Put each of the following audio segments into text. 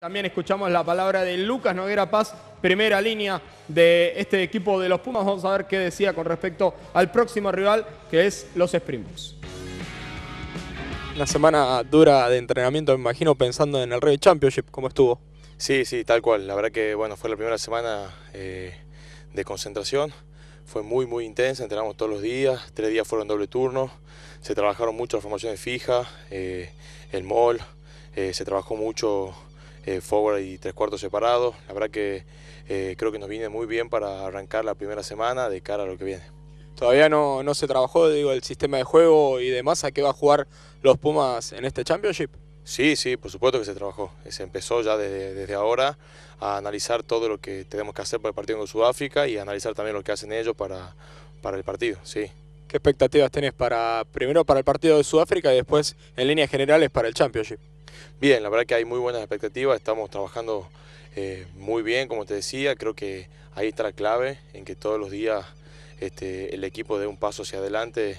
También escuchamos la palabra de Lucas Noguera Paz, primera línea de este equipo de los Pumas. Vamos a ver qué decía con respecto al próximo rival, que es los Springboks. Una semana dura de entrenamiento, me imagino, pensando en el Rey Championship, ¿cómo estuvo? Sí, sí, tal cual. La verdad que bueno, fue la primera semana eh, de concentración. Fue muy, muy intensa, entrenamos todos los días, tres días fueron doble turno, se trabajaron mucho las formaciones fijas, eh, el mall, eh, se trabajó mucho eh, forward y tres cuartos separados. La verdad que eh, creo que nos viene muy bien para arrancar la primera semana de cara a lo que viene. Todavía no, no se trabajó, digo, el sistema de juego y demás a qué va a jugar los Pumas en este Championship. Sí, sí, por supuesto que se trabajó. Se empezó ya desde, desde, ahora a analizar todo lo que tenemos que hacer para el partido con Sudáfrica y analizar también lo que hacen ellos para, para el partido, sí. ¿Qué expectativas tenés para primero para el partido de Sudáfrica y después en líneas generales para el Championship? Bien, la verdad que hay muy buenas expectativas, estamos trabajando eh, muy bien, como te decía, creo que ahí está la clave, en que todos los días este, el equipo dé un paso hacia adelante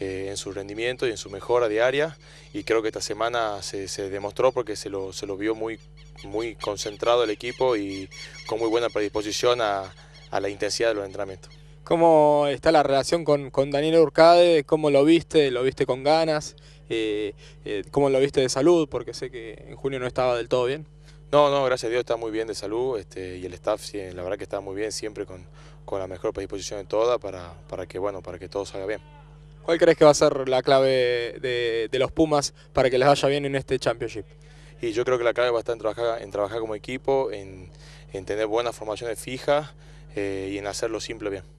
eh, en su rendimiento y en su mejora diaria, y creo que esta semana se, demostró porque se lo, vio muy, muy concentrado el equipo y con muy buena predisposición a, a la intensidad de los entrenamientos. ¿Cómo está la relación con, Daniel Urcade? ¿Cómo lo viste? ¿Lo viste con ganas? Eh, eh, ¿Cómo lo viste de salud? Porque sé que en junio no estaba del todo bien. No, no, gracias a Dios está muy bien de salud este, y el staff, la verdad que está muy bien, siempre con, la mejor predisposición de toda para, que, bueno, para que todo salga bien. ¿Cuál crees que va a ser la clave de, los Pumas para que les vaya bien en este Championship? Y yo creo que la clave va a estar en trabajar, en trabajar como equipo, en, tener buenas formaciones fijas eh, y en hacerlo simple bien.